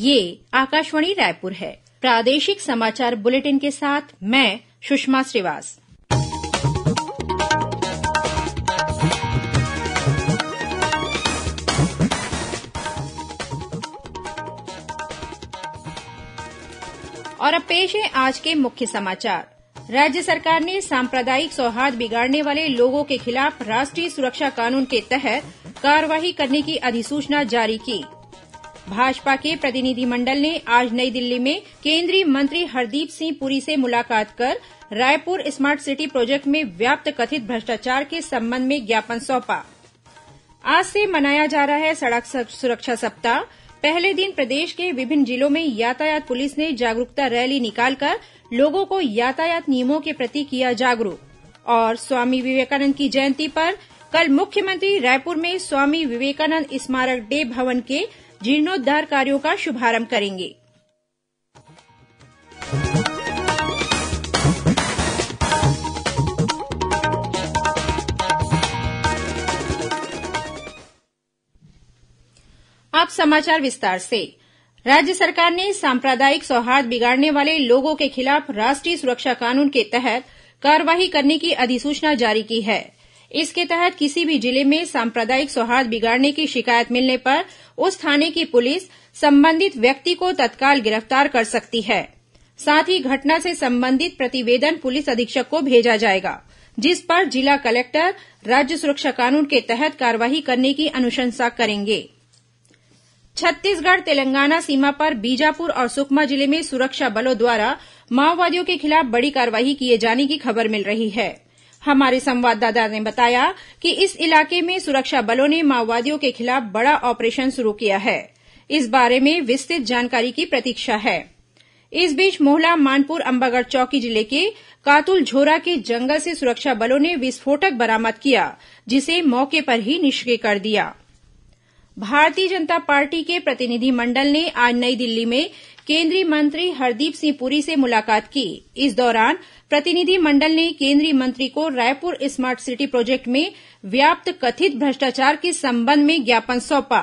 ये आकाशवाणी रायपुर है प्रादेशिक समाचार बुलेटिन के साथ मैं सुषमा श्रीवास और अब पेश है आज के मुख्य समाचार राज्य सरकार ने सांप्रदायिक सौहार्द बिगाड़ने वाले लोगों के खिलाफ राष्ट्रीय सुरक्षा कानून के तहत कार्रवाई करने की अधिसूचना जारी की भाजपा के प्रतिनिधिमंडल ने आज नई दिल्ली में केंद्रीय मंत्री हरदीप सिंह पुरी से मुलाकात कर रायपुर स्मार्ट सिटी प्रोजेक्ट में व्याप्त कथित भ्रष्टाचार के संबंध में ज्ञापन सौंपा आज से मनाया जा रहा है सड़क सुरक्षा सप्ताह पहले दिन प्रदेश के विभिन्न जिलों में यातायात पुलिस ने जागरूकता रैली निकालकर लोगों को यातायात नियमों के प्रति किया जागरूक और स्वामी विवेकानंद की जयंती पर कल मुख्यमंत्री रायपुर में स्वामी विवेकानंद स्मारक डे भवन के जीर्णोद्वार कार्यो का शुभारंभ करेंगे अब समाचार विस्तार से राज्य सरकार ने सांप्रदायिक सौहार्द बिगाड़ने वाले लोगों के खिलाफ राष्ट्रीय सुरक्षा कानून के तहत कार्रवाई करने की अधिसूचना जारी की है इसके तहत किसी भी जिले में सांप्रदायिक सौहार्द बिगाड़ने की शिकायत मिलने पर उस थाने की पुलिस संबंधित व्यक्ति को तत्काल गिरफ्तार कर सकती है साथ ही घटना से संबंधित प्रतिवेदन पुलिस अधीक्षक को भेजा जाएगा जिस पर जिला कलेक्टर राज्य सुरक्षा कानून के तहत कार्रवाई करने की अनुशंसा करेंगे छत्तीसगढ़ तेलंगाना सीमा पर बीजापुर और सुकमा जिले में सुरक्षा बलों द्वारा माओवादियों के खिलाफ बड़ी कार्रवाई किए जाने की खबर मिल रही है हमारे संवाददाता ने बताया कि इस इलाके में सुरक्षा बलों ने माओवादियों के खिलाफ बड़ा ऑपरेशन शुरू किया है इस बारे में विस्तृत जानकारी की प्रतीक्षा है इस बीच मोहला मानपुर अंबागढ़ चौकी जिले के कातुलझोरा के जंगल से सुरक्षा बलों ने विस्फोटक बरामद किया जिसे मौके पर ही निष्क्रिय कर दिया गया भारतीय जनता पार्टी के प्रतिनिधिमंडल ने आज नई दिल्ली में केंद्रीय मंत्री हरदीप सिंह पुरी से मुलाकात की इस दौरान प्रतिनिधिमंडल ने केंद्रीय मंत्री को रायपुर स्मार्ट सिटी प्रोजेक्ट में व्याप्त कथित भ्रष्टाचार के संबंध में ज्ञापन सौंपा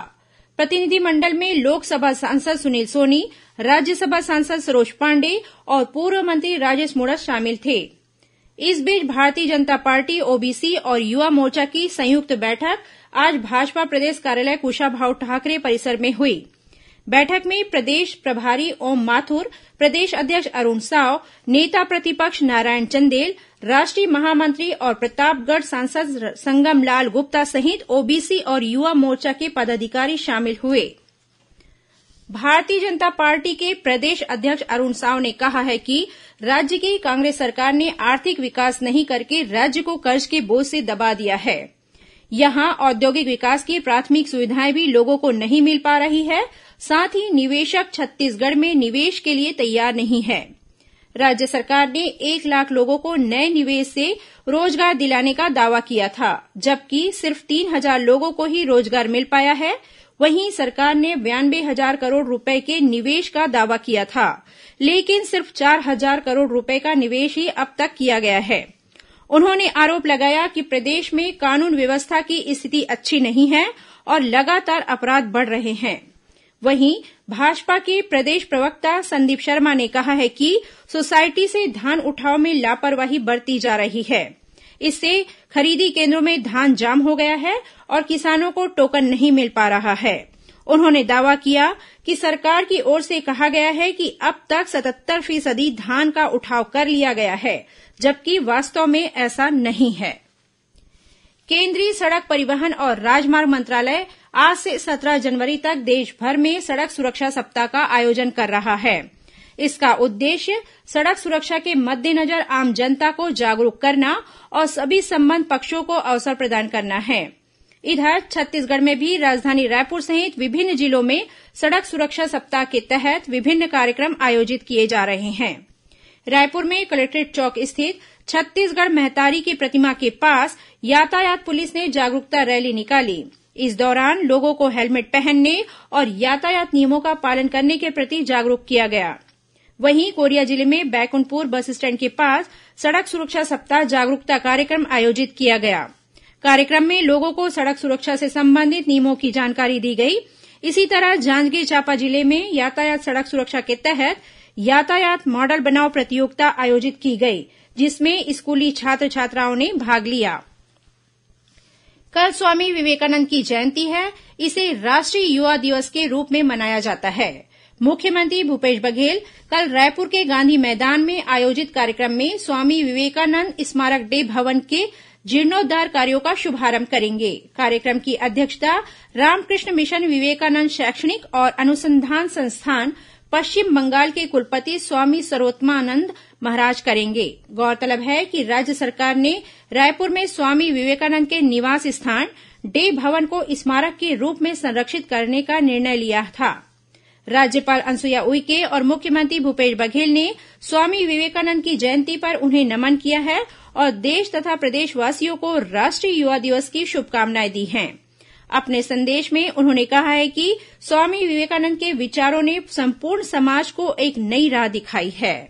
प्रतिनिधिमंडल में लोकसभा सांसद सुनील सोनी राज्यसभा सांसद सरोज पांडेय और पूर्व मंत्री राजेश मूणत शामिल थे इस बीच भारतीय जनता पार्टी ओबीसी और युवा मोर्चा की संयुक्त बैठक आज भाजपा प्रदेश कार्यालय कुशाभाव ठाकरे परिसर में हुई बैठक में प्रदेश प्रभारी ओम माथुर प्रदेश अध्यक्ष अरूण साव नेता प्रतिपक्ष नारायण चंदेल राष्ट्रीय महामंत्री और प्रतापगढ़ सांसद संगमलाल गुप्ता सहित ओबीसी और युवा मोर्चा के पदाधिकारी शामिल हुए भारतीय जनता पार्टी के प्रदेश अध्यक्ष अरूण साव ने कहा है कि राज्य की कांग्रेस सरकार ने आर्थिक विकास नहीं करके राज्य को कर्ज के बोझ से दबा दिया है यहां औद्योगिक विकास की प्राथमिक सुविधाएं भी लोगों को नहीं मिल पा रही है साथ ही निवेशक छत्तीसगढ़ में निवेश के लिए तैयार नहीं है राज्य सरकार ने एक लाख लोगों को नए निवेश से रोजगार दिलाने का दावा किया था जबकि सिर्फ तीन हजार लोगों को ही रोजगार मिल पाया है वहीं सरकार ने बयानवे हजार करोड़ रूपये के निवेश का दावा किया था लेकिन सिर्फ चार हजार करोड़ रूपये का निवेश ही अब तक किया गया है उन्होंने आरोप लगाया कि प्रदेश में कानून व्यवस्था की स्थिति अच्छी नहीं है और लगातार अपराध बढ़ रहे हैं वहीं भाजपा के प्रदेश प्रवक्ता संदीप शर्मा ने कहा है कि सोसायटी से धान उठाव में लापरवाही बरती जा रही है इससे खरीदी केन्द्रों में धान जाम हो गया है और किसानों को टोकन नहीं मिल पा रहा है उन्होंने दावा किया कि सरकार की ओर से कहा गया है कि अब तक सतहत्तर फीसदी धान का उठाव कर लिया गया है जबकि वास्तव में ऐसा नहीं है केंद्रीय सड़क परिवहन और राजमार्ग मंत्रालय आज से सत्रह जनवरी तक देशभर में सड़क सुरक्षा सप्ताह का आयोजन कर रहा है इसका उद्देश्य सड़क सुरक्षा के मद्देनजर आम जनता को जागरूक करना और सभी संबंध पक्षों को अवसर प्रदान करना है इधर छत्तीसगढ़ में भी राजधानी रायपुर सहित विभिन्न जिलों में सड़क सुरक्षा सप्ताह के तहत विभिन्न कार्यक्रम आयोजित किए जा रहे हैं रायपुर में कलेक्ट्रेट चौक स्थित छत्तीसगढ़ महतारी की प्रतिमा के पास यातायात पुलिस ने जागरूकता रैली निकाली इस दौरान लोगों को हेलमेट पहनने और यातायात नियमों का पालन करने के प्रति जागरूक किया गया वहीं कोरिया जिले में बैकुंठपुर बस स्टैंड के पास सड़क सुरक्षा सप्ताह जागरूकता कार्यक्रम आयोजित किया गया कार्यक्रम में लोगों को सड़क सुरक्षा से संबंधित नियमों की जानकारी दी गई इसी तरह जांजगीर चांपा जिले में यातायात सड़क सुरक्षा के तहत यातायात मॉडल बनाओ प्रतियोगिता आयोजित की गई जिसमें स्कूली छात्र छात्राओं ने भाग लिया कल स्वामी विवेकानंद की जयंती है इसे राष्ट्रीय युवा दिवस के रूप में मनाया जाता है मुख्यमंत्री भूपेश बघेल कल रायपुर के गांधी मैदान में आयोजित कार्यक्रम में स्वामी विवेकानंद स्मारक डे भवन के जीर्णोद्वार कार्यो का शुभारंभ करेंगे कार्यक्रम की अध्यक्षता रामकृष्ण मिशन विवेकानंद शैक्षणिक और अनुसंधान संस्थान पश्चिम बंगाल के कुलपति स्वामी सर्वोत्मानंद महाराज करेंगे गौरतलब है कि राज्य सरकार ने रायपुर में स्वामी विवेकानंद के निवास स्थान डे भवन को स्मारक के रूप में संरक्षित करने का निर्णय लिया था राज्यपाल अनुसुईया उइके और मुख्यमंत्री भूपेश बघेल ने स्वामी विवेकानंद की जयंती पर उन्हें नमन किया है और देश तथा प्रदेशवासियों को राष्ट्रीय युवा दिवस की शुभकामनाएं दी हैं अपने संदेश में उन्होंने कहा है कि स्वामी विवेकानंद के विचारों ने संपूर्ण समाज को एक नई राह दिखाई है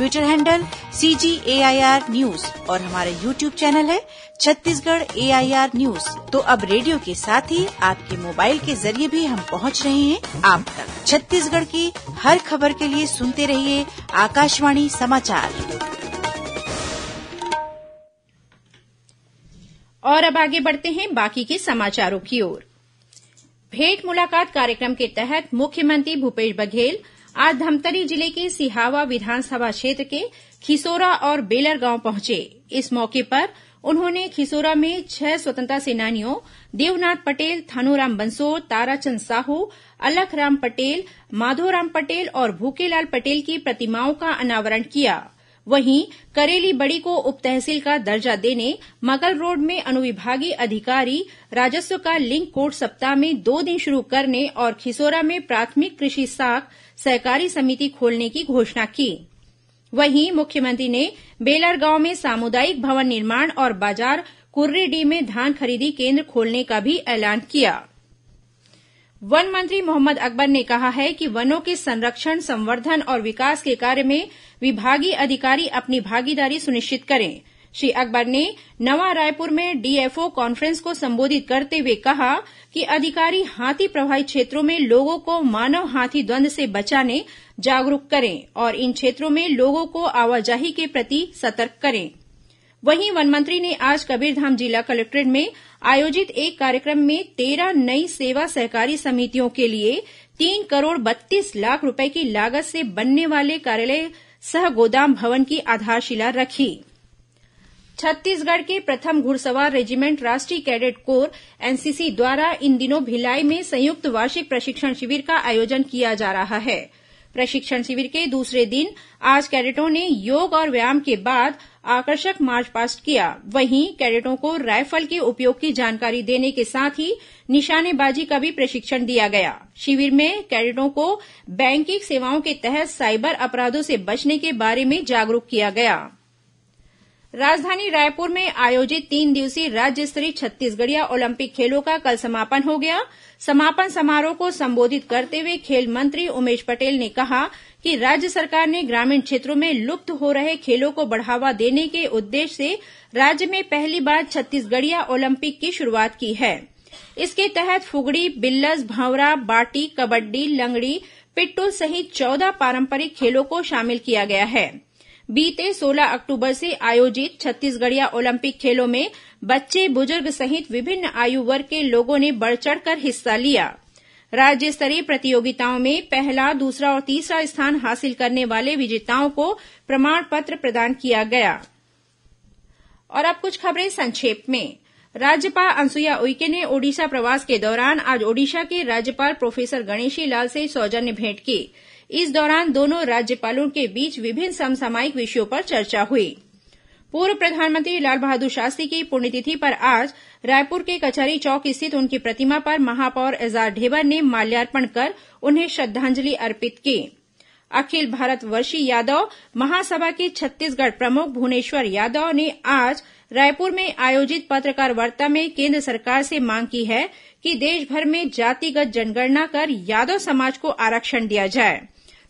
Twitter handle C G A I R news और हमारा यूट्यूब चैनल है Chhattisgarh A I R news तो अब रेडियो के साथ ही आपके मोबाइल के जरिए भी हम पहुंच रहे हैं आप तक छत्तीसगढ़ की हर खबर के लिए सुनते रहिए आकाशवाणी समाचार और अब आगे बढ़ते हैं बाकी के समाचारों की ओर भेंट मुलाकात कार्यक्रम के तहत मुख्यमंत्री भूपेश बघेल आज धमतरी जिले के सिहावा विधानसभा क्षेत्र के खिसोरा और बेलर गांव पहुंचे इस मौके पर उन्होंने खिसोरा में छह स्वतंत्रता सेनानियों देवनाथ पटेल थानूराम बंसोर ताराचंद साहू अलखराम पटेल माधोराम पटेल और भूकेलाल पटेल की प्रतिमाओं का अनावरण किया गया वहीं करेली बड़ी को उप तहसील का दर्जा देने मगल रोड में अनुविभागीय अधिकारी राजस्व का लिंक कोर्ट सप्ताह में दो दिन शुरू करने और खिसोरा में प्राथमिक कृषि साख सहकारी समिति खोलने की घोषणा की वहीं मुख्यमंत्री ने बेलरगांव में सामुदायिक भवन निर्माण और बाजार कुर्रीडीह में धान खरीदी केन्द्र खोलने का भी ऐलान किया है वन मंत्री मोहम्मद अकबर ने कहा है कि वनों के संरक्षण संवर्धन और विकास के कार्य में विभागीय अधिकारी अपनी भागीदारी सुनिश्चित करें श्री अकबर ने नवा रायपुर में डीएफओ कॉन्फ्रेंस को संबोधित करते हुए कहा कि अधिकारी हाथी प्रभावित क्षेत्रों में लोगों को मानव हाथी द्वंद से बचाने जागरूक करें और इन क्षेत्रों में लोगों को आवाजाही के प्रति सतर्क करें वहीं वन मंत्री ने आज कबीरधाम जिला कलेक्ट्रेट में आयोजित एक कार्यक्रम में तेरह नई सेवा सहकारी समितियों के लिए तीन करोड़ बत्तीस लाख रूपये की लागत से बनने वाले कार्यालय सह गोदाम भवन की आधारशिला रखी छत्तीसगढ़ के प्रथम घुड़सवार रेजिमेंट राष्ट्रीय कैडेट कोर एनसीसी द्वारा इन दिनों भिलाई में संयुक्त वार्षिक प्रशिक्षण शिविर का आयोजन किया जा रहा है प्रशिक्षण शिविर के दूसरे दिन आज कैडेटों ने योग और व्यायाम के बाद आकर्षक मार्च पास्ट किया वहीं कैडेटों को रायफल के उपयोग की जानकारी देने के साथ ही निशानेबाजी का भी प्रशिक्षण दिया गया शिविर में कैडेटों को बैंकिंग सेवाओं के तहत साइबर अपराधों से बचने के बारे में जागरूक किया गया राजधानी रायपुर में आयोजित तीन दिवसीय राज्य स्तरीय छत्तीसगढ़िया ओलंपिक खेलों का कल समापन हो गया समापन समारोह को संबोधित करते हुए खेल मंत्री उमेश पटेल ने कहा कि राज्य सरकार ने ग्रामीण क्षेत्रों में लुप्त हो रहे खेलों को बढ़ावा देने के उद्देश्य से राज्य में पहली बार छत्तीसगढ़िया ओलंपिक की शुरूआत की है इसके तहत फुगड़ी बिल्लस भावरा बाटी कबड्डी लंगड़ी पिट्टू सहित चौदह पारंपरिक खेलों को शामिल किया गया है बीते सोलह अक्टूबर से आयोजित छत्तीसगढ़िया ओलंपिक खेलों में बच्चे बुजुर्ग सहित विभिन्न आयु वर्ग के लोगों ने बढ़ चढ़कर हिस्सा लिया राज्य स्तरीय प्रतियोगिताओं में पहला दूसरा और तीसरा स्थान हासिल करने वाले विजेताओं को प्रमाण पत्र प्रदान किया गया और अब कुछ खबरें संक्षेप में राज्यपाल अनुसुईया उइके ने ओडिशा प्रवास के दौरान आज ओडिशा के राज्यपाल प्रोफेसर गणेशी लाल से सौजन्य भेंट की इस दौरान दोनों राज्यपालों के बीच विभिन्न समसामायिक विषयों पर चर्चा हुई पूर्व प्रधानमंत्री लाल बहादुर शास्त्री की पुण्यतिथि पर आज रायपुर के कचहरी चौक स्थित उनकी प्रतिमा पर महापौर एजार ढेबर ने माल्यार्पण कर उन्हें श्रद्धांजलि अर्पित की अखिल भारतवर्षी यादव महासभा के छत्तीसगढ़ प्रमुख भुवनेश्वर यादव ने आज रायपुर में आयोजित पत्रकार वार्ता में केंद्र सरकार से मांग की है कि देशभर में जातिगत जनगणना कर यादव समाज को आरक्षण दिया जाये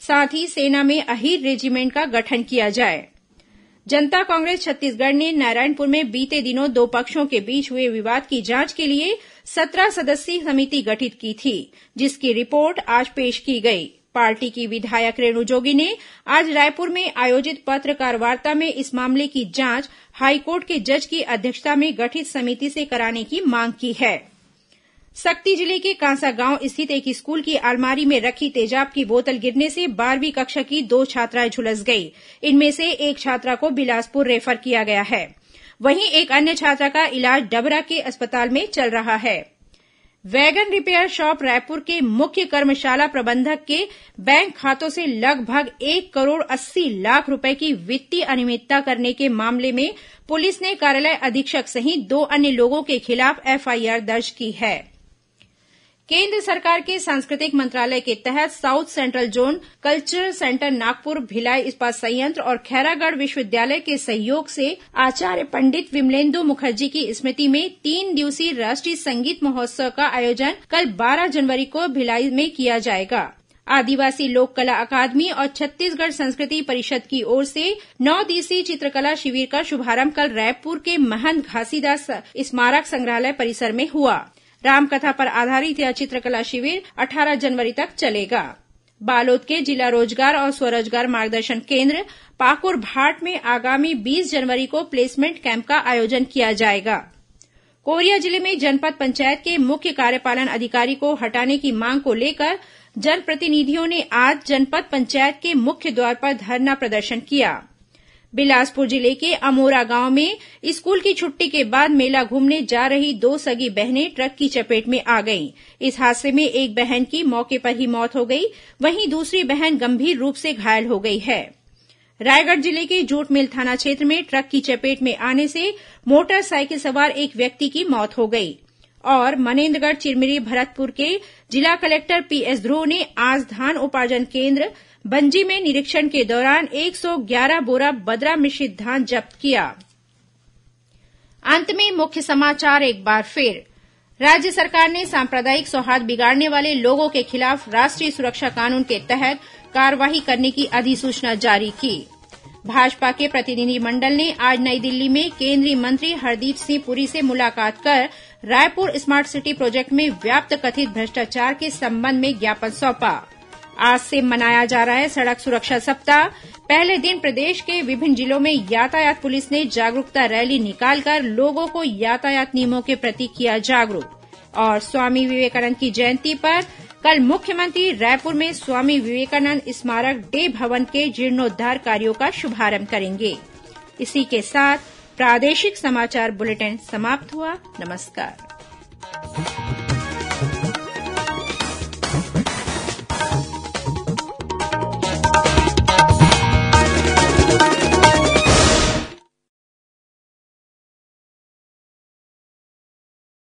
साथ ही सेना में अहीर रेजिमेंट का गठन किया जाए जनता कांग्रेस छत्तीसगढ़ ने नारायणपुर में बीते दिनों दो पक्षों के बीच हुए विवाद की जांच के लिए सत्रह सदस्यीय समिति गठित की थी जिसकी रिपोर्ट आज पेश की गई पार्टी की विधायक रेणु जोगी ने आज रायपुर में आयोजित पत्रकार वार्ता में इस मामले की जांच हाईकोर्ट के जज की अध्यक्षता में गठित समिति से कराने की मांग की है सक्ती जिले के कांसा गांव स्थित एक स्कूल की अलमारी में रखी तेजाब की बोतल गिरने से बारहवीं कक्षा की दो छात्राएं झुलस गई इनमें से एक छात्रा को बिलासपुर रेफर किया गया है वहीं एक अन्य छात्रा का इलाज डबरा के अस्पताल में चल रहा है वैगन रिपेयर शॉप रायपुर के मुख्य कर्मशाला प्रबंधक के बैंक खातों से लगभग एक करोड़ अस्सी लाख रुपए की वित्तीय अनियमितता करने के मामले में पुलिस ने कार्यालय अधीक्षक सहित दो अन्य लोगों के खिलाफ एफआईआर दर्ज की है केंद्र सरकार के सांस्कृतिक मंत्रालय के तहत south central zone cultural centre Nagpur Bhilai इस्पात संयंत्र और खैरागढ़ विश्वविद्यालय के सहयोग से आचार्य पंडित विमलेन्दु मुखर्जी की स्मृति में तीन दिवसीय राष्ट्रीय संगीत महोत्सव का आयोजन कल बारह जनवरी को भिलाई में किया जाएगा आदिवासी लोक कला अकादमी और छत्तीसगढ़ संस्कृति परिषद की ओर से नौ दिवसीय चित्रकला शिविर का शुभारंभ कल रायपुर के महंत घासीदास स्मारक संग्रहालय परिसर में हुआ रामकथा पर आधारित यह चित्रकला शिविर अट्ठारह जनवरी तक चलेगा बालोद के जिला रोजगार और स्वरोजगार मार्गदर्शन केन्द्र भाट में आगामी बीस जनवरी को प्लेसमेंट कैंप का आयोजन किया जाएगा कोरिया जिले में जनपद पंचायत के मुख्य कार्यपालन अधिकारी को हटाने की मांग को लेकर जनप्रतिनिधियों ने आज जनपद पंचायत के मुख्य द्वार पर धरना प्रदर्शन किया बिलासपुर जिले के अमोरा गांव में स्कूल की छुट्टी के बाद मेला घूमने जा रही दो सगी बहनें ट्रक की चपेट में आ गईं इस हादसे में एक बहन की मौके पर ही मौत हो गई वहीं दूसरी बहन गंभीर रूप से घायल हो गई है रायगढ़ जिले के जोटमिल थाना क्षेत्र में ट्रक की चपेट में आने से मोटरसाइकिल सवार एक व्यक्ति की मौत हो गयी है और मनेन्द्रगढ़ चिरमिरी भरतपुर के जिला कलेक्टर पीएस ध्रुव ने आज धान उपार्जन केन्द्र बंजी में निरीक्षण के दौरान एक सौ ग्यारह बोरा बदरा मिश्रित धान जब्त किया अंत में मुख्य समाचार एक बार फिर राज्य सरकार ने सांप्रदायिक सौहार्द बिगाड़ने वाले लोगों के खिलाफ राष्ट्रीय सुरक्षा कानून के तहत कार्रवाई करने की अधिसूचना जारी की भाजपा के प्रतिनिधिमंडल ने आज नई दिल्ली में केंद्रीय मंत्री हरदीप सिंह पुरी से मुलाकात कर रायपुर स्मार्ट सिटी प्रोजेक्ट में व्याप्त कथित भ्रष्टाचार के संबंध में ज्ञापन सौंपा आज से मनाया जा रहा है सड़क सुरक्षा सप्ताह पहले दिन प्रदेश के विभिन्न जिलों में यातायात पुलिस ने जागरूकता रैली निकालकर लोगों को यातायात नियमों के प्रति किया जागरूक और स्वामी विवेकानंद की जयंती पर कल मुख्यमंत्री रायपुर में स्वामी विवेकानंद स्मारक डे भवन के जीर्णोद्वार कार्यो का शुभारंभ करेंगे इसी के साथ प्रादेशिक समाचार बुलेटिन समाप्त हुआ नमस्कार